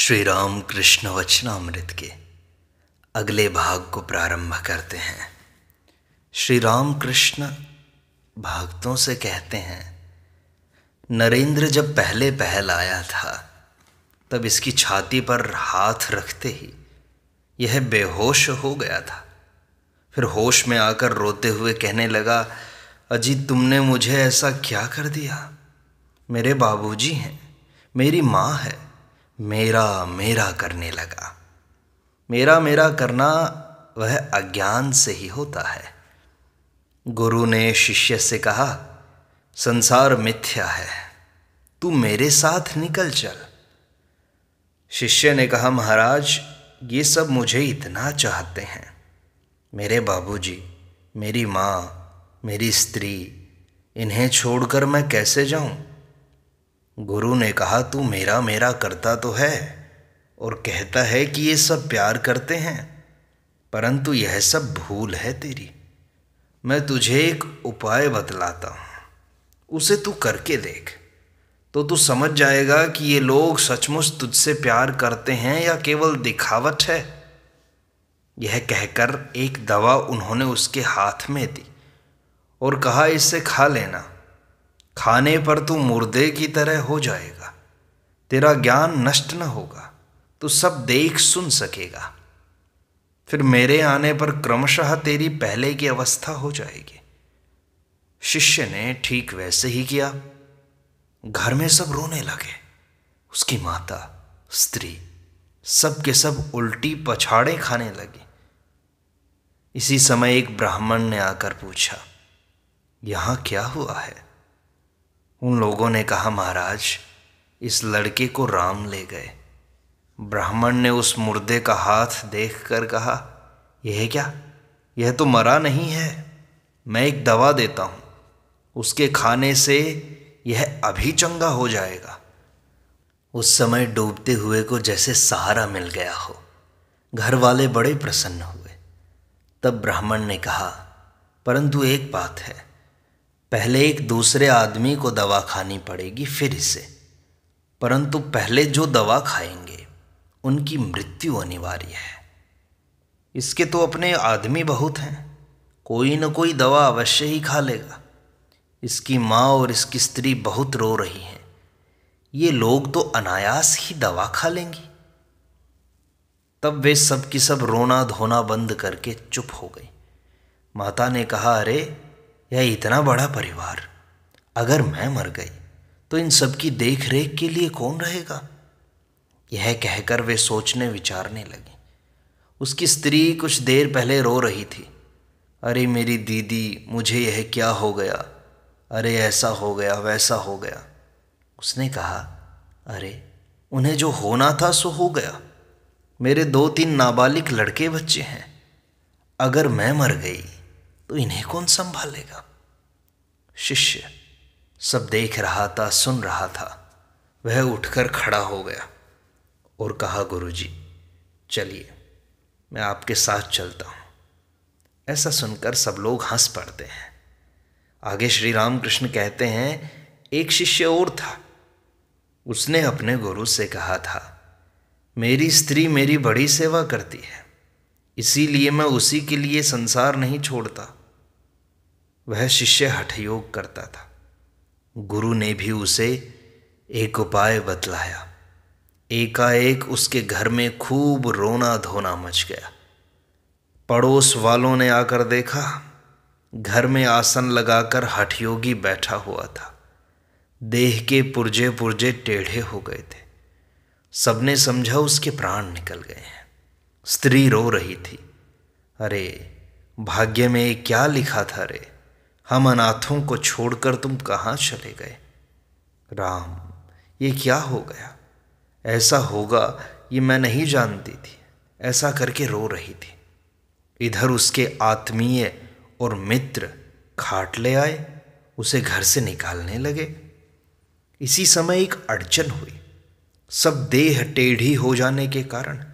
श्री राम कृष्ण वचनामृत के अगले भाग को प्रारंभ करते हैं श्री राम कृष्ण भक्तों से कहते हैं नरेंद्र जब पहले पहल आया था तब इसकी छाती पर हाथ रखते ही यह बेहोश हो गया था फिर होश में आकर रोते हुए कहने लगा अजीत तुमने मुझे ऐसा क्या कर दिया मेरे बाबूजी हैं मेरी माँ है मेरा मेरा करने लगा मेरा मेरा करना वह अज्ञान से ही होता है गुरु ने शिष्य से कहा संसार मिथ्या है तू मेरे साथ निकल चल शिष्य ने कहा महाराज ये सब मुझे इतना चाहते हैं मेरे बाबूजी, मेरी माँ मेरी स्त्री इन्हें छोड़कर मैं कैसे जाऊँ गुरु ने कहा तू मेरा मेरा करता तो है और कहता है कि ये सब प्यार करते हैं परंतु यह सब भूल है तेरी मैं तुझे एक उपाय बतलाता हूँ उसे तू करके देख तो तू समझ जाएगा कि ये लोग सचमुच तुझसे प्यार करते हैं या केवल दिखावट है यह कहकर एक दवा उन्होंने उसके हाथ में दी और कहा इसे खा लेना खाने पर तू मुर्दे की तरह हो जाएगा तेरा ज्ञान नष्ट न होगा तू सब देख सुन सकेगा फिर मेरे आने पर क्रमशः तेरी पहले की अवस्था हो जाएगी शिष्य ने ठीक वैसे ही किया घर में सब रोने लगे उसकी माता स्त्री सब के सब उल्टी पछाड़े खाने लगे इसी समय एक ब्राह्मण ने आकर पूछा यहां क्या हुआ है उन लोगों ने कहा महाराज इस लड़के को राम ले गए ब्राह्मण ने उस मुर्दे का हाथ देखकर कहा यह क्या यह तो मरा नहीं है मैं एक दवा देता हूँ उसके खाने से यह अभी चंगा हो जाएगा उस समय डूबते हुए को जैसे सहारा मिल गया हो घर वाले बड़े प्रसन्न हुए तब ब्राह्मण ने कहा परंतु एक बात है पहले एक दूसरे आदमी को दवा खानी पड़ेगी फिर इसे परंतु पहले जो दवा खाएंगे उनकी मृत्यु अनिवार्य है इसके तो अपने आदमी बहुत हैं कोई न कोई दवा अवश्य ही खा लेगा इसकी माँ और इसकी स्त्री बहुत रो रही हैं ये लोग तो अनायास ही दवा खा लेंगी तब वे सब की सब रोना धोना बंद करके चुप हो गई माता ने कहा अरे यह इतना बड़ा परिवार अगर मैं मर गई तो इन सब की देख रेख के लिए कौन रहेगा यह कहकर वे सोचने विचारने लगी उसकी स्त्री कुछ देर पहले रो रही थी अरे मेरी दीदी मुझे यह क्या हो गया अरे ऐसा हो गया वैसा हो गया उसने कहा अरे उन्हें जो होना था सो हो गया मेरे दो तीन नाबालिग लड़के बच्चे हैं अगर मैं मर गई तो इन्हें कौन संभालेगा शिष्य सब देख रहा था सुन रहा था वह उठकर खड़ा हो गया और कहा गुरुजी चलिए मैं आपके साथ चलता हूँ ऐसा सुनकर सब लोग हंस पड़ते हैं आगे श्री रामकृष्ण कहते हैं एक शिष्य और था उसने अपने गुरु से कहा था मेरी स्त्री मेरी बड़ी सेवा करती है इसीलिए मैं उसी के लिए संसार नहीं छोड़ता वह शिष्य हठयोग करता था गुरु ने भी उसे एक उपाय बतलाया एकाएक उसके घर में खूब रोना धोना मच गया पड़ोस वालों ने आकर देखा घर में आसन लगाकर हठयोगी बैठा हुआ था देह के पुरजे पुरजे टेढ़े हो गए थे सबने समझा उसके प्राण निकल गए हैं स्त्री रो रही थी अरे भाग्य में क्या लिखा था रे हम अनाथों को छोड़कर तुम कहाँ चले गए राम ये क्या हो गया ऐसा होगा ये मैं नहीं जानती थी ऐसा करके रो रही थी इधर उसके आत्मीय और मित्र खाट ले आए उसे घर से निकालने लगे इसी समय एक अड़चन हुई सब देह टेढ़ी हो जाने के कारण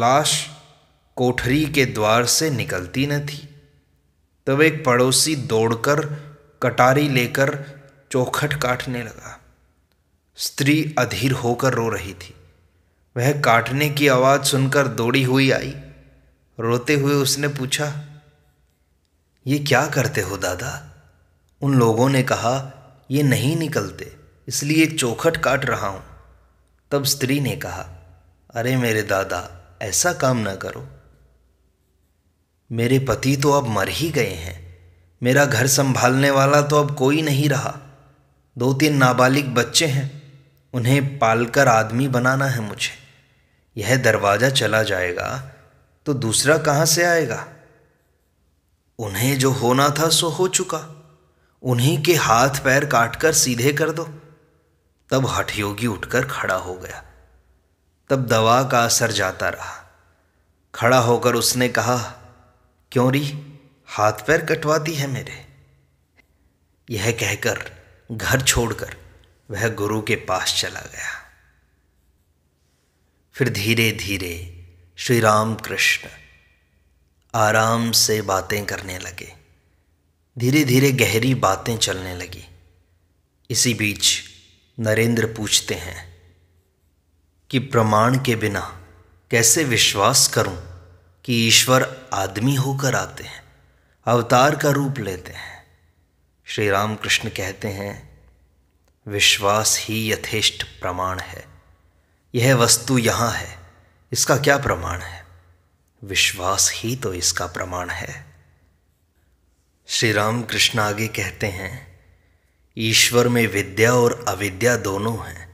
लाश कोठरी के द्वार से निकलती न थी तब एक पड़ोसी दौड़कर कटारी लेकर चौखट काटने लगा स्त्री अधीर होकर रो रही थी वह काटने की आवाज़ सुनकर दौड़ी हुई आई रोते हुए उसने पूछा ये क्या करते हो दादा उन लोगों ने कहा ये नहीं निकलते इसलिए चौखट काट रहा हूँ तब स्त्री ने कहा अरे मेरे दादा ऐसा काम ना करो मेरे पति तो अब मर ही गए हैं मेरा घर संभालने वाला तो अब कोई नहीं रहा दो तीन नाबालिग बच्चे हैं उन्हें पालकर आदमी बनाना है मुझे यह दरवाज़ा चला जाएगा तो दूसरा कहाँ से आएगा उन्हें जो होना था सो हो चुका उन्हीं के हाथ पैर काटकर सीधे कर दो तब हठयोगी उठकर खड़ा हो गया तब दवा का असर जाता रहा खड़ा होकर उसने कहा क्यों री हाथ पैर कटवाती है मेरे यह कहकर घर छोड़कर वह गुरु के पास चला गया फिर धीरे धीरे श्री राम कृष्ण आराम से बातें करने लगे धीरे धीरे गहरी बातें चलने लगी इसी बीच नरेंद्र पूछते हैं कि प्रमाण के बिना कैसे विश्वास करूं कि ईश्वर आदमी होकर आते हैं अवतार का रूप लेते हैं श्री राम कृष्ण कहते हैं विश्वास ही यथेष्ट प्रमाण है यह वस्तु यहाँ है इसका क्या प्रमाण है विश्वास ही तो इसका प्रमाण है श्री राम कृष्ण आगे कहते हैं ईश्वर में विद्या और अविद्या दोनों हैं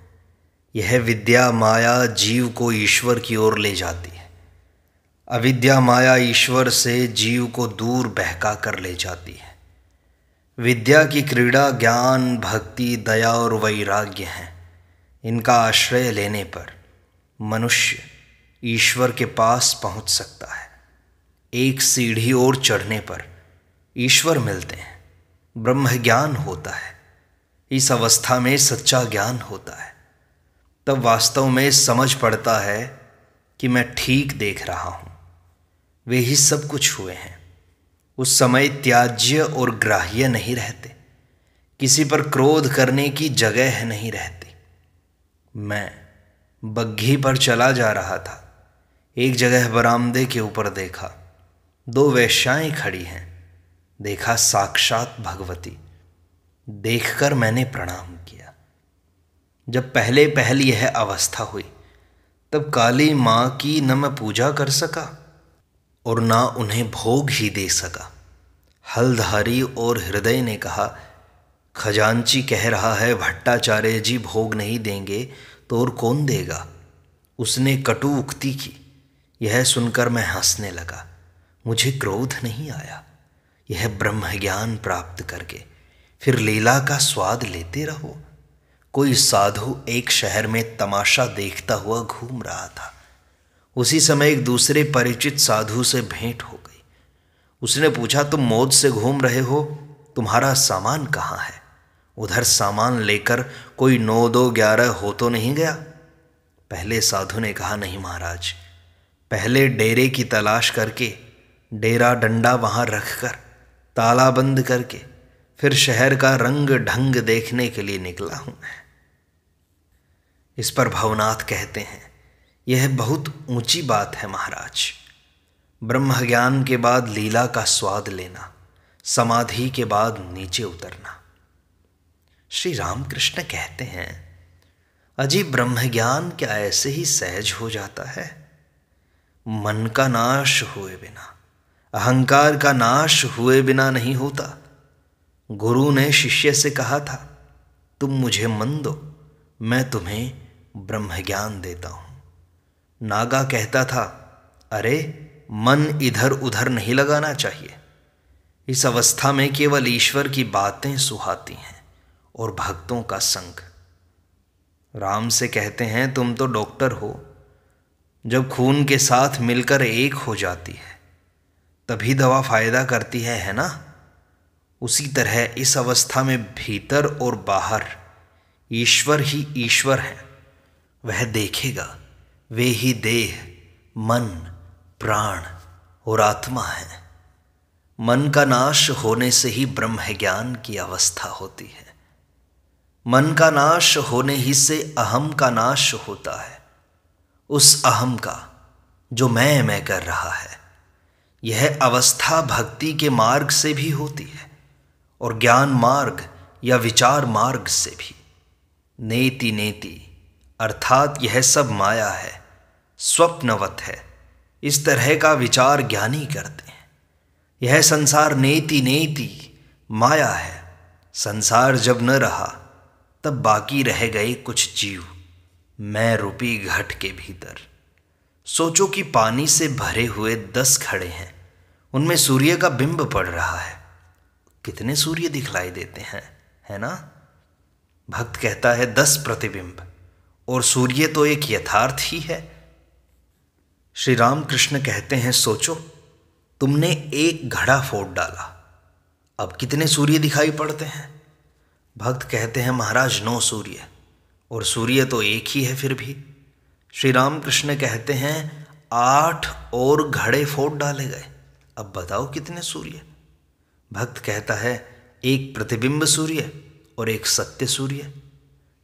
यह विद्या माया जीव को ईश्वर की ओर ले जाती अविद्या माया ईश्वर से जीव को दूर बहका कर ले जाती है विद्या की क्रीड़ा ज्ञान भक्ति दया और वैराग्य हैं इनका आश्रय लेने पर मनुष्य ईश्वर के पास पहुंच सकता है एक सीढ़ी और चढ़ने पर ईश्वर मिलते हैं ब्रह्म ज्ञान होता है इस अवस्था में सच्चा ज्ञान होता है तब वास्तव में समझ पड़ता है कि मैं ठीक देख रहा हूँ वे ही सब कुछ हुए हैं उस समय त्याज्य और ग्राह्य नहीं रहते किसी पर क्रोध करने की जगह नहीं रहती मैं बग्घी पर चला जा रहा था एक जगह बरामदे के ऊपर देखा दो वैश्याएं खड़ी हैं देखा साक्षात भगवती देखकर मैंने प्रणाम किया जब पहले पहल यह अवस्था हुई तब काली माँ की न मैं पूजा कर सका और ना उन्हें भोग ही दे सका हलधारी और हृदय ने कहा खजांची कह रहा है भट्टाचार्य जी भोग नहीं देंगे तो और कौन देगा उसने कटु उक्ति की यह सुनकर मैं हंसने लगा मुझे क्रोध नहीं आया यह ब्रह्म ज्ञान प्राप्त करके फिर लीला का स्वाद लेते रहो कोई साधु एक शहर में तमाशा देखता हुआ घूम रहा था उसी समय एक दूसरे परिचित साधु से भेंट हो गई उसने पूछा तुम मौज से घूम रहे हो तुम्हारा सामान कहाँ है उधर सामान लेकर कोई नौ दो ग्यारह हो तो नहीं गया पहले साधु ने कहा नहीं महाराज पहले डेरे की तलाश करके डेरा डंडा वहाँ रख कर ताला बंद करके फिर शहर का रंग ढंग देखने के लिए निकला हूँ मैं इस पर भवनाथ कहते हैं यह बहुत ऊंची बात है महाराज ब्रह्म ज्ञान के बाद लीला का स्वाद लेना समाधि के बाद नीचे उतरना श्री रामकृष्ण कहते हैं अजी ब्रह्म ज्ञान क्या ऐसे ही सहज हो जाता है मन का नाश हुए बिना अहंकार का नाश हुए बिना नहीं होता गुरु ने शिष्य से कहा था तुम मुझे मन दो मैं तुम्हें ब्रह्म ज्ञान देता हूं नागा कहता था अरे मन इधर उधर नहीं लगाना चाहिए इस अवस्था में केवल ईश्वर की बातें सुहाती हैं और भक्तों का संग राम से कहते हैं तुम तो डॉक्टर हो जब खून के साथ मिलकर एक हो जाती है तभी दवा फायदा करती है है ना उसी तरह इस अवस्था में भीतर और बाहर ईश्वर ही ईश्वर है वह देखेगा वे ही देह मन प्राण और आत्मा है मन का नाश होने से ही ब्रह्म ज्ञान की अवस्था होती है मन का नाश होने ही से अहम का नाश होता है उस अहम का जो मैं मैं कर रहा है यह अवस्था भक्ति के मार्ग से भी होती है और ज्ञान मार्ग या विचार मार्ग से भी नेति नेति अर्थात यह सब माया है स्वप्नवत है इस तरह का विचार ज्ञानी करते हैं यह संसार नेति नेति माया है संसार जब न रहा तब बाकी रह गए कुछ जीव मैं रूपी घट के भीतर सोचो कि पानी से भरे हुए दस खड़े हैं उनमें सूर्य का बिंब पड़ रहा है कितने सूर्य दिखलाई देते हैं है ना भक्त कहता है दस प्रतिबिंब और सूर्य तो एक यथार्थ ही है श्री रामकृष्ण कहते हैं सोचो तुमने एक घड़ा फोड़ डाला अब कितने सूर्य दिखाई पड़ते हैं भक्त कहते हैं महाराज नौ सूर्य और सूर्य तो एक ही है फिर भी श्री रामकृष्ण कहते हैं आठ और घड़े फोड़ डाले गए अब बताओ कितने सूर्य भक्त कहता है एक प्रतिबिंब सूर्य और एक सत्य सूर्य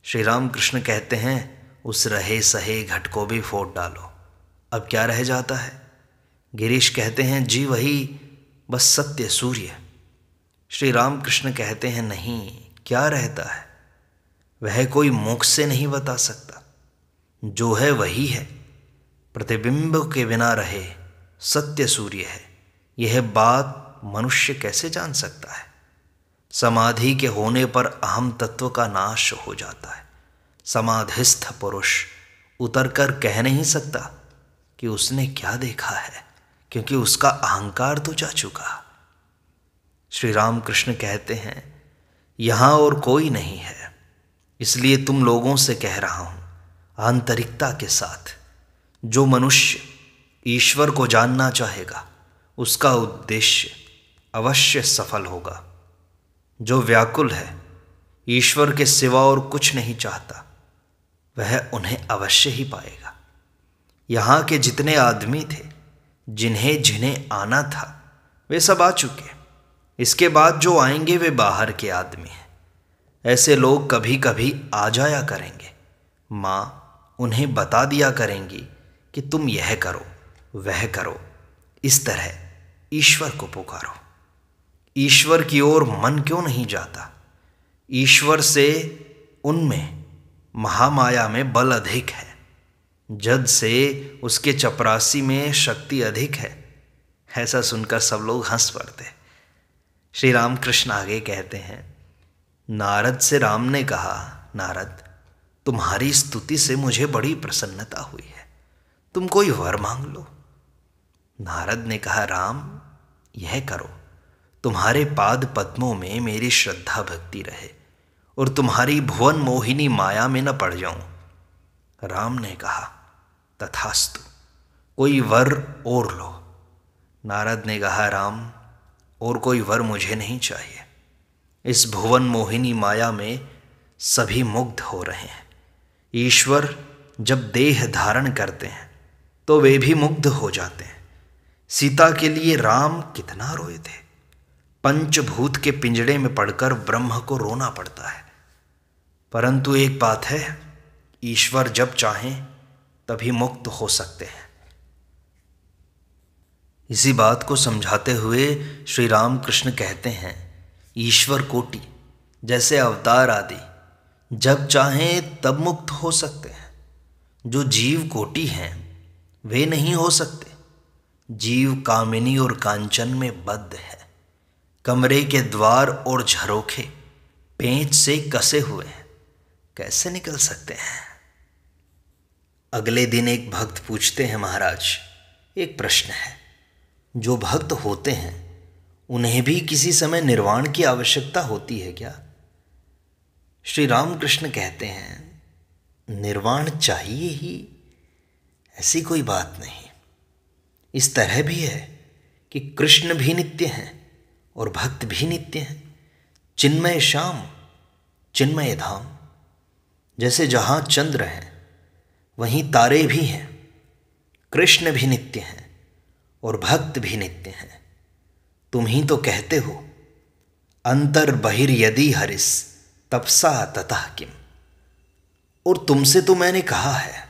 श्री राम कृष्ण कहते हैं उस रहे सहे घट को भी फोट डालो अब क्या रह जाता है गिरीश कहते हैं जी वही बस सत्य सूर्य श्री राम कृष्ण कहते हैं नहीं क्या रहता है वह कोई मुख से नहीं बता सकता जो है वही है प्रतिबिंब के बिना रहे सत्य सूर्य है यह बात मनुष्य कैसे जान सकता है समाधि के होने पर अहम तत्व का नाश हो जाता है समाधिस्थ पुरुष उतर कर कह नहीं सकता कि उसने क्या देखा है क्योंकि उसका अहंकार तो जा चुका श्री राम कृष्ण कहते हैं यहां और कोई नहीं है इसलिए तुम लोगों से कह रहा हूं आंतरिकता के साथ जो मनुष्य ईश्वर को जानना चाहेगा उसका उद्देश्य अवश्य सफल होगा जो व्याकुल है ईश्वर के सिवा और कुछ नहीं चाहता वह उन्हें अवश्य ही पाएगा यहाँ के जितने आदमी थे जिन्हें जिन्हें आना था वे सब आ चुके इसके बाद जो आएंगे वे बाहर के आदमी हैं ऐसे लोग कभी कभी आ जाया करेंगे माँ उन्हें बता दिया करेंगी कि तुम यह करो वह करो इस तरह ईश्वर को पुकारो ईश्वर की ओर मन क्यों नहीं जाता ईश्वर से उनमें महामाया में बल अधिक है जद से उसके चपरासी में शक्ति अधिक है ऐसा सुनकर सब लोग हंस पड़ते श्री रामकृष्ण आगे कहते हैं नारद से राम ने कहा नारद तुम्हारी स्तुति से मुझे बड़ी प्रसन्नता हुई है तुम कोई वर मांग लो नारद ने कहा राम यह करो तुम्हारे पाद पद्मों में मेरी श्रद्धा भक्ति रहे और तुम्हारी भुवन मोहिनी माया में न पड़ जाऊं राम ने कहा तथास्तु कोई वर और लो नारद ने कहा राम और कोई वर मुझे नहीं चाहिए इस भुवन मोहिनी माया में सभी मुग्ध हो रहे हैं ईश्वर जब देह धारण करते हैं तो वे भी मुग्ध हो जाते हैं सीता के लिए राम कितना रोए थे पंचभूत के पिंजड़े में पड़कर ब्रह्म को रोना पड़ता है परंतु एक बात है ईश्वर जब चाहें तभी मुक्त हो सकते हैं इसी बात को समझाते हुए श्री राम कृष्ण कहते हैं ईश्वर कोटि जैसे अवतार आदि जब चाहें तब मुक्त हो सकते हैं जो जीव कोटि हैं वे नहीं हो सकते जीव कामिनी और कांचन में बद्ध है कमरे के द्वार और झरोखे पेंच से कसे हुए हैं कैसे निकल सकते हैं अगले दिन एक भक्त पूछते हैं महाराज एक प्रश्न है जो भक्त होते हैं उन्हें भी किसी समय निर्वाण की आवश्यकता होती है क्या श्री रामकृष्ण कहते हैं निर्वाण चाहिए ही ऐसी कोई बात नहीं इस तरह भी है कि कृष्ण भी नित्य हैं और भक्त भी नित्य हैं चिन्मय श्याम चिन्मय धाम जैसे जहाँ चंद्र हैं वहीं तारे भी हैं कृष्ण भी नित्य हैं और भक्त भी नित्य हैं तुम ही तो कहते हो अंतर बहिर यदि हरिस तपसा ततः किम और तुमसे तो मैंने कहा है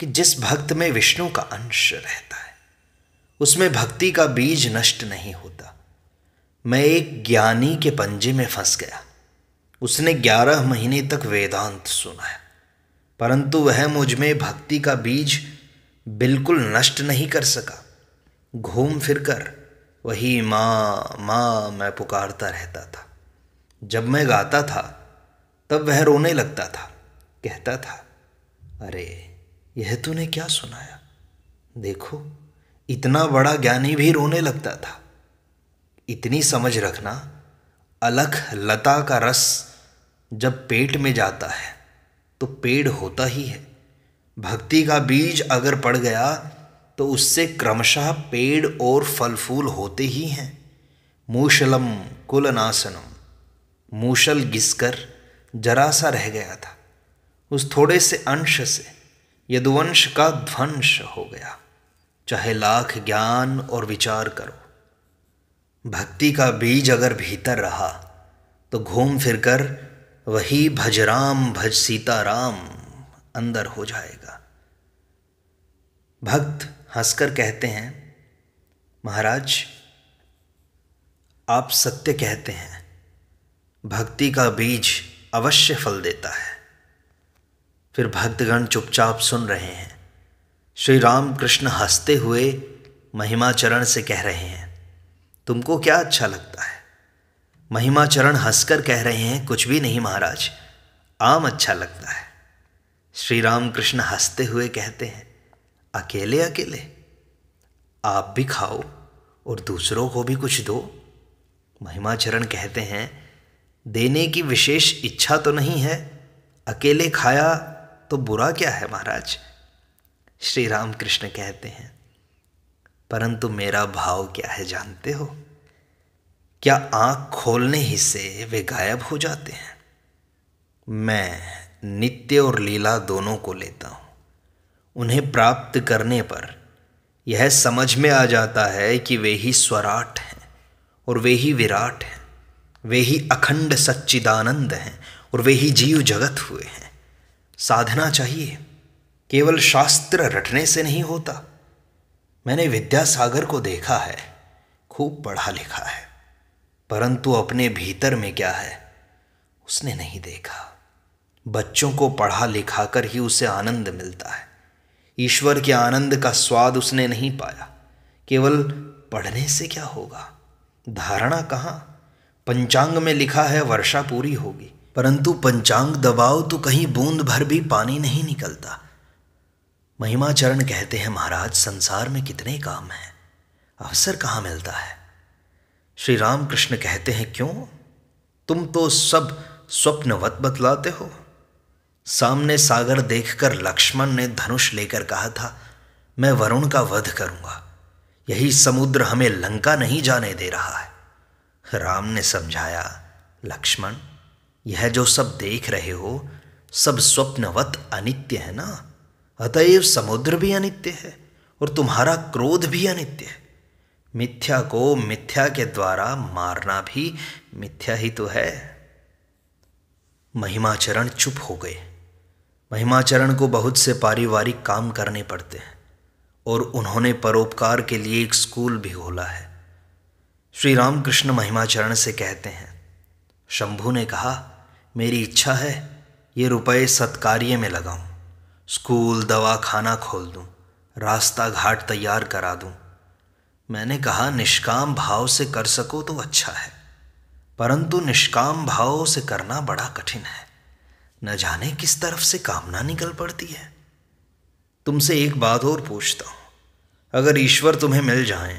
कि जिस भक्त में विष्णु का अंश रहता है उसमें भक्ति का बीज नष्ट नहीं होता मैं एक ज्ञानी के पंजे में फंस गया उसने ग्यारह महीने तक वेदांत सुनाया परंतु वह मुझमें भक्ति का बीज बिल्कुल नष्ट नहीं कर सका घूम फिर कर वही माँ माँ मैं पुकारता रहता था जब मैं गाता था तब वह रोने लगता था कहता था अरे यह तूने क्या सुनाया देखो इतना बड़ा ज्ञानी भी रोने लगता था इतनी समझ रखना अलख लता का रस जब पेट में जाता है तो पेड़ होता ही है भक्ति का बीज अगर पड़ गया तो उससे क्रमशः पेड़ और फल फूल होते ही हैं मूशलम कुलनासनम मूशल घिसकर जरा सा रह गया था उस थोड़े से अंश से यदुवंश का ध्वंश हो गया चाहे लाख ज्ञान और विचार करो भक्ति का बीज अगर भीतर रहा तो घूम फिर कर वही भज राम भज सीताराम अंदर हो जाएगा भक्त हंसकर कहते हैं महाराज आप सत्य कहते हैं भक्ति का बीज अवश्य फल देता है फिर भक्तगण चुपचाप सुन रहे हैं श्री राम कृष्ण हंसते हुए महिमाचरण से कह रहे हैं तुमको क्या अच्छा लगता है महिमाचरण हंसकर कह रहे हैं कुछ भी नहीं महाराज आम अच्छा लगता है श्री राम कृष्ण हंसते हुए कहते हैं अकेले अकेले आप भी खाओ और दूसरों को भी कुछ दो महिमाचरण कहते हैं देने की विशेष इच्छा तो नहीं है अकेले खाया तो बुरा क्या है महाराज श्री राम कृष्ण कहते हैं परंतु मेरा भाव क्या है जानते हो क्या आंख खोलने ही से वे गायब हो जाते हैं मैं नित्य और लीला दोनों को लेता हूँ उन्हें प्राप्त करने पर यह समझ में आ जाता है कि वे ही स्वराट हैं और वे ही विराट हैं वे ही अखंड सच्चिदानंद हैं और वे ही जीव जगत हुए हैं साधना चाहिए केवल शास्त्र रटने से नहीं होता मैंने विद्यासागर को देखा है खूब पढ़ा लिखा है परंतु अपने भीतर में क्या है उसने नहीं देखा बच्चों को पढ़ा लिखा कर ही उसे आनंद मिलता है ईश्वर के आनंद का स्वाद उसने नहीं पाया केवल पढ़ने से क्या होगा धारणा कहाँ पंचांग में लिखा है वर्षा पूरी होगी परंतु पंचांग दबाओ तो कहीं बूंद भर भी पानी नहीं निकलता महिमाचरण कहते हैं महाराज संसार में कितने काम हैं अवसर कहाँ मिलता है श्री राम कृष्ण कहते हैं क्यों तुम तो सब स्वप्नवत बतलाते हो सामने सागर देखकर लक्ष्मण ने धनुष लेकर कहा था मैं वरुण का वध करूंगा यही समुद्र हमें लंका नहीं जाने दे रहा है राम ने समझाया लक्ष्मण यह जो सब देख रहे हो सब स्वप्नवत अनित्य है ना अतएव समुद्र भी अनित्य है और तुम्हारा क्रोध भी अनित्य है मिथ्या को मिथ्या के द्वारा मारना भी मिथ्या ही तो है महिमाचरण चुप हो गए महिमाचरण को बहुत से पारिवारिक काम करने पड़ते हैं और उन्होंने परोपकार के लिए एक स्कूल भी खोला है श्री रामकृष्ण महिमाचरण से कहते हैं शंभू ने कहा मेरी इच्छा है ये रुपए सत्कार्य में लगाऊं स्कूल दवा खाना खोल दूं रास्ता घाट तैयार करा दूं मैंने कहा निष्काम भाव से कर सको तो अच्छा है परंतु निष्काम भाव से करना बड़ा कठिन है न जाने किस तरफ से कामना निकल पड़ती है तुमसे एक बात और पूछता हूं अगर ईश्वर तुम्हें मिल जाए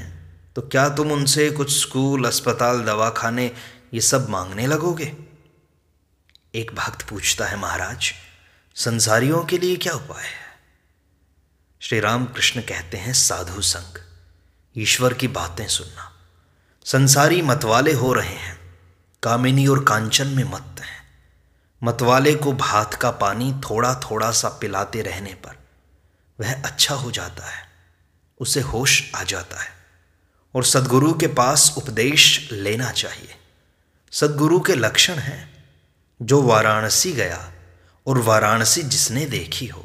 तो क्या तुम उनसे कुछ स्कूल अस्पताल दवाखाने ये सब मांगने लगोगे एक भक्त पूछता है महाराज संसारियों के लिए क्या उपाय है श्री राम कृष्ण कहते हैं साधु संग ईश्वर की बातें सुनना संसारी मतवाले हो रहे हैं कामिनी और कांचन में मत हैं मतवाले को भात का पानी थोड़ा थोड़ा सा पिलाते रहने पर वह अच्छा हो जाता है उसे होश आ जाता है और सदगुरु के पास उपदेश लेना चाहिए सदगुरु के लक्षण हैं जो वाराणसी गया और वाराणसी जिसने देखी हो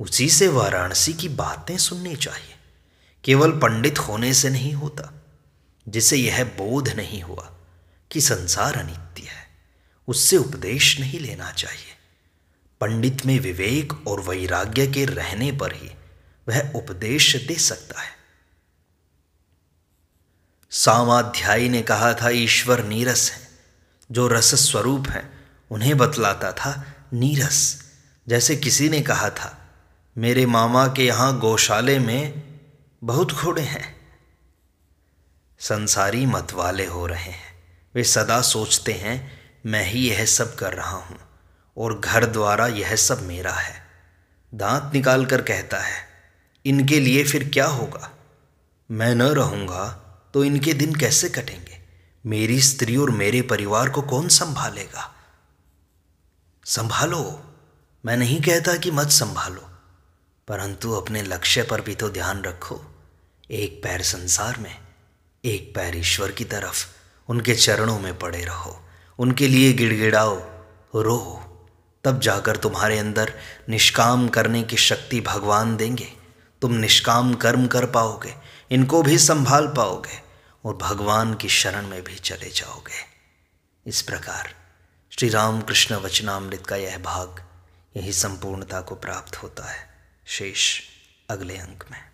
उसी से वाराणसी की बातें सुननी चाहिए केवल पंडित होने से नहीं होता जिसे यह बोध नहीं हुआ कि संसार अनित्य है उससे उपदेश नहीं लेना चाहिए पंडित में विवेक और वैराग्य के रहने पर ही वह उपदेश दे सकता है सामाध्यायी ने कहा था ईश्वर नीरस है जो रस स्वरूप है उन्हें बतलाता था नीरस जैसे किसी ने कहा था मेरे मामा के यहाँ गौशाले में बहुत घोड़े हैं संसारी मतवाले हो रहे हैं वे सदा सोचते हैं मैं ही यह सब कर रहा हूँ और घर द्वारा यह सब मेरा है दांत निकाल कर कहता है इनके लिए फिर क्या होगा मैं न रहूँगा तो इनके दिन कैसे कटेंगे मेरी स्त्री और मेरे परिवार को कौन संभालेगा संभालो मैं नहीं कहता कि मत संभालो परंतु अपने लक्ष्य पर भी तो ध्यान रखो एक पैर संसार में एक पैर ईश्वर की तरफ उनके चरणों में पड़े रहो उनके लिए गिड़गिड़ाओ रो तब जाकर तुम्हारे अंदर निष्काम करने की शक्ति भगवान देंगे तुम निष्काम कर्म कर पाओगे इनको भी संभाल पाओगे और भगवान की शरण में भी चले जाओगे इस प्रकार श्री रामकृष्ण वचनामृत का यह भाग यही संपूर्णता को प्राप्त होता है शेष अगले अंक में